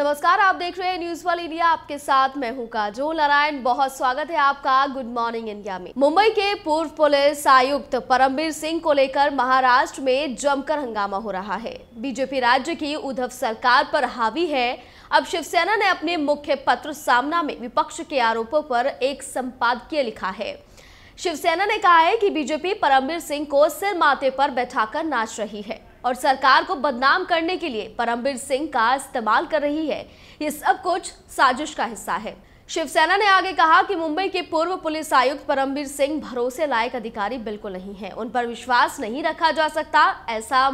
नमस्कार आप देख रहे हैं न्यूज वाल इंडिया आपके साथ मैं हूं काजोल नारायण बहुत स्वागत है आपका गुड मॉर्निंग इंडिया में मुंबई के पूर्व पुलिस आयुक्त परमबीर सिंह को लेकर महाराष्ट्र में जमकर हंगामा हो रहा है बीजेपी राज्य की उद्धव सरकार पर हावी है अब शिवसेना ने अपने मुख्य पत्र सामना में विपक्ष के आरोपों पर एक संपादकीय लिखा है शिवसेना ने कहा है कि बीजेपी परमबीर सिंह को सिर माथे पर बैठाकर नाच रही है और सरकार को बदनाम करने के लिए परमबीर सिंह का इस्तेमाल कर रही है ये सब कुछ साजिश का हिस्सा है शिवसेना ने आगे कहा कि मुंबई के पूर्व पुलिस आयुक्त परमबीर सिंह भरोसे लायक अधिकारी बिल्कुल नहीं है उन पर विश्वास नहीं रखा जा सकता ऐसा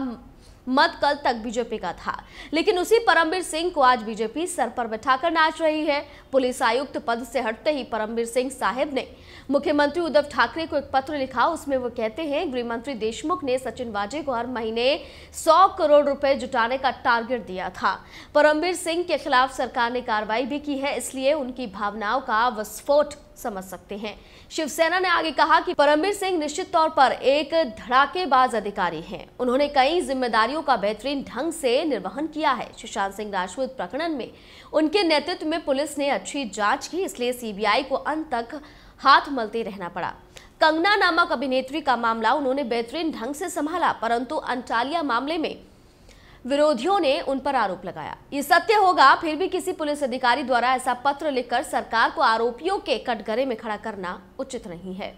मत कल तक बीजेपी का था लेकिन उसी परमवीर सिंह को आज बीजेपी सर पर बैठाकर नाच रही है पुलिस आयुक्त पद से हटते ही परमवीर सिंह साहब ने मुख्यमंत्री उद्धव ठाकरे को एक पत्र लिखा उसमें वो कहते हैं गृह मंत्री देशमुख ने सचिन वाजे को हर महीने सौ करोड़ रुपए जुटाने का टारगेट दिया था परमवीर सिंह के खिलाफ सरकार ने कार्रवाई भी की है इसलिए उनकी भावनाओं का विस्फोट समझ सकते हैं शिवसेना ने आगे कहा कि परमवीर सिंह निश्चित तौर पर एक धड़ाकेबाज अधिकारी हैं उन्होंने कई जिम्मेदारी कार्यों का बेहतरीन ढंग से निर्वहन किया है सुशांत सिंह राजपूत प्रकरण में उनके नेतृत्व में पुलिस ने अच्छी जांच की इसलिए सीबीआई को अंत तक हाथ मलते रहना पड़ा कंगना नामक अभिनेत्री का मामला उन्होंने बेहतरीन ढंग से संभाला परंतु अंटालिया मामले में विरोधियों ने उन पर आरोप लगाया ये सत्य होगा फिर भी किसी पुलिस अधिकारी द्वारा ऐसा पत्र लिखकर सरकार को आरोपियों के कटघरे में खड़ा करना उचित नहीं है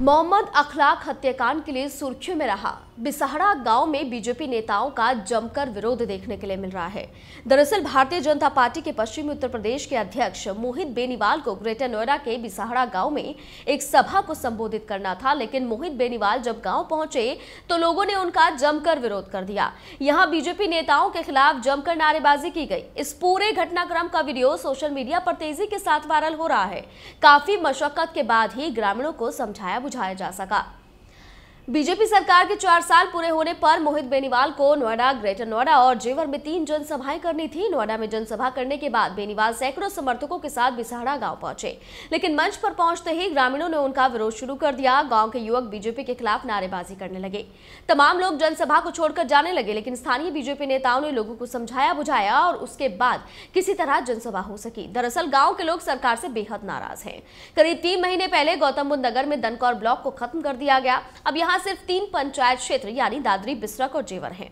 मोहम्मद अखलाक हत्याकांड के लिए सुर्खियों में रहा बिसहड़ा गांव में बीजेपी नेताओं का जमकर विरोध देखने के लिए मिल रहा है दरअसल भारतीय जनता पार्टी के पश्चिमी उत्तर प्रदेश के अध्यक्ष मोहित बेनीवाल को ग्रेटर नोएडा के बिसहड़ा गांव में एक सभा को संबोधित करना था लेकिन मोहित बेनीवाल जब गांव पहुंचे तो लोगों ने उनका जमकर विरोध कर दिया यहाँ बीजेपी नेताओं के खिलाफ जमकर नारेबाजी की गई इस पूरे घटनाक्रम का वीडियो सोशल मीडिया पर तेजी के साथ वायरल हो रहा है काफी मशक्कत के बाद ही ग्रामीणों को समझाया बुझाया जा सका बीजेपी सरकार के चार साल पूरे होने पर मोहित बेनीवाल को नोएडा ग्रेटर नोएडा और जेवर में तीन जनसभाएं करनी थी नोएडा में जनसभा करने के बाद बेनीवाल सैकड़ों समर्थकों के साथ बिसाड़ा गांव पहुंचे लेकिन मंच पर पहुंचते ही ग्रामीणों ने उनका विरोध शुरू कर दिया गांव के युवक बीजेपी के खिलाफ नारेबाजी करने लगे तमाम लोग जनसभा को छोड़कर जाने लगे लेकिन स्थानीय बीजेपी नेताओं ने लोगों को समझाया बुझाया और उसके बाद किसी तरह जनसभा हो सकी दरअसल गाँव के लोग सरकार से बेहद नाराज है करीब तीन महीने पहले गौतम बुद्ध नगर में दनकौर ब्लॉक को खत्म कर दिया गया अब यहाँ जहां सिर्फ तीन पंचायत क्षेत्र यानी दादरी बिस्रक और जेवर हैं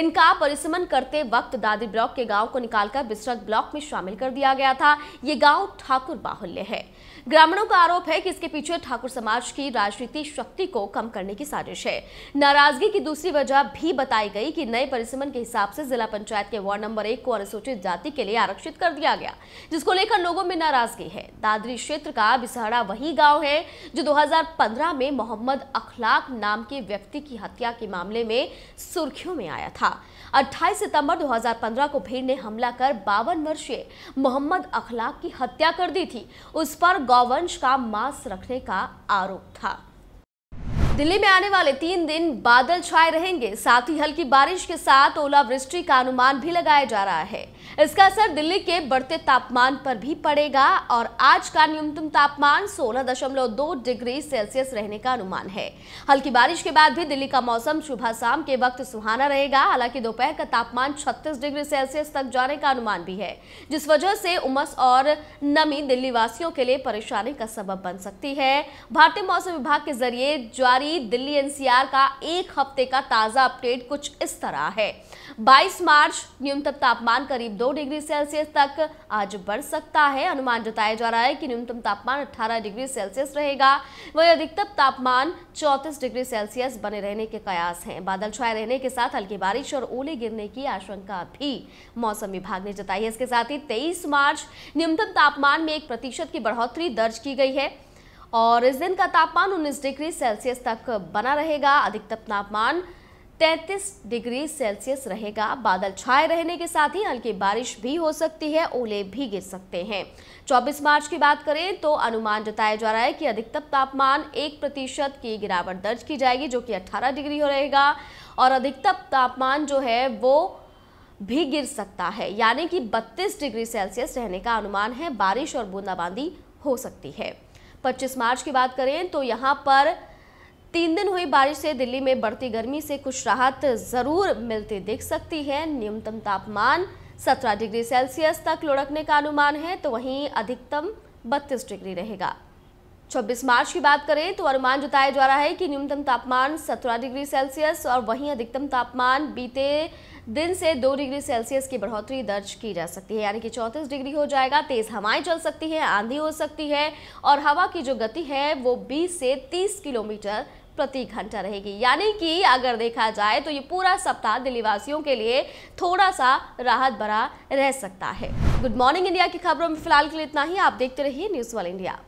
इनका परिसमन करते वक्त दादरी ब्लॉक के गांव को निकालकर बिस्रक ब्लॉक में शामिल कर दिया गया था ये गांव ठाकुर बाहुल्य है ग्रामीणों का आरोप है कि इसके पीछे ठाकुर समाज की राजनीति शक्ति को कम करने की साजिश है नाराजगी की दूसरी वजह भी बताई गई कि नए परिसमन के हिसाब से जिला पंचायत के वार्ड नंबर एक को अनुसूचित जाति के लिए आरक्षित कर दिया गया जिसको लेकर लोगों में नाराजगी है दादरी क्षेत्र का बिसहड़ा वही गाँव है जो दो में मोहम्मद अखलाक नाम के व्यक्ति की हत्या के मामले में सुर्खियों में आया था 28 सितंबर 2015 को भीड़ ने हमला कर बावन वर्षीय मोहम्मद अखलाक की हत्या कर दी थी उस पर गौवंश का मांस रखने का आरोप था दिल्ली में आने वाले तीन दिन बादल छाए रहेंगे साथ ही हल्की बारिश के साथ ओलावृष्टि का अनुमान भी लगाया जा रहा है इसका असर दिल्ली के बढ़ते तापमान पर भी पड़ेगा और आज का न्यूनतम तापमान 16.2 डिग्री सेल्सियस रहने का अनुमान है हल्की बारिश के बाद भी दिल्ली का मौसम सुबह शाम के वक्त सुहाना रहेगा हालांकि दोपहर का तापमान 36 डिग्री सेल्सियस तक जाने का अनुमान भी है जिस वजह से उमस और नमी दिल्ली वासियों के लिए परेशानी का सबब बन सकती है भारतीय मौसम विभाग के जरिए जारी दिल्ली एनसीआर का एक हफ्ते का ताजा अपडेट कुछ इस तरह है 22 मार्च न्यूनतम तापमान करीब दो डिग्री सेल्सियस तक आज बढ़ सकता है अनुमान जताया जा रहा है कि न्यूनतम तापमान 18 डिग्री सेल्सियस रहेगा वही अधिकतम तापमान 34 डिग्री सेल्सियस बने रहने के कयास हैं बादल छाए रहने के साथ हल्की बारिश और ओले गिरने की आशंका भी मौसम विभाग ने जताई है इसके साथ ही तेईस मार्च न्यूनतम तापमान में एक प्रतिशत की बढ़ोतरी दर्ज की गई है और इस दिन का तापमान 19 डिग्री सेल्सियस तक बना रहेगा अधिकतम तापमान 33 डिग्री सेल्सियस रहेगा बादल छाए रहने के साथ ही हल्की बारिश भी हो सकती है ओले भी गिर सकते हैं 24 मार्च की बात करें तो अनुमान जताया जा रहा है कि अधिकतम तापमान एक प्रतिशत की गिरावट दर्ज की जाएगी जो कि 18 डिग्री हो रहेगा और अधिकतम तापमान जो है वो भी गिर सकता है यानी कि 32 डिग्री सेल्सियस रहने का अनुमान है बारिश और बूंदाबांदी हो सकती है पच्चीस मार्च की बात करें तो यहाँ पर तीन दिन हुई बारिश से दिल्ली में बढ़ती गर्मी से कुछ राहत जरूर मिलती दिख सकती है न्यूनतम तापमान 17 डिग्री सेल्सियस तक लुढ़कने का अनुमान है तो वहीं अधिकतम 32 डिग्री रहेगा 26 मार्च की बात करें तो अनुमान जताया जा रहा है कि न्यूनतम तापमान 17 डिग्री सेल्सियस और वहीं अधिकतम तापमान बीते दिन से दो डिग्री सेल्सियस की बढ़ोतरी दर्ज की जा सकती है यानी कि 34 डिग्री हो जाएगा तेज़ हवाएं चल सकती हैं आंधी हो सकती है और हवा की जो गति है वो 20 से 30 किलोमीटर प्रति घंटा रहेगी यानी कि अगर देखा जाए तो ये पूरा सप्ताह दिल्ली वासियों के लिए थोड़ा सा राहत भरा रह सकता है गुड मॉर्निंग इंडिया की खबरों में फिलहाल के लिए इतना ही आप देखते रहिए न्यूज़ वाल इंडिया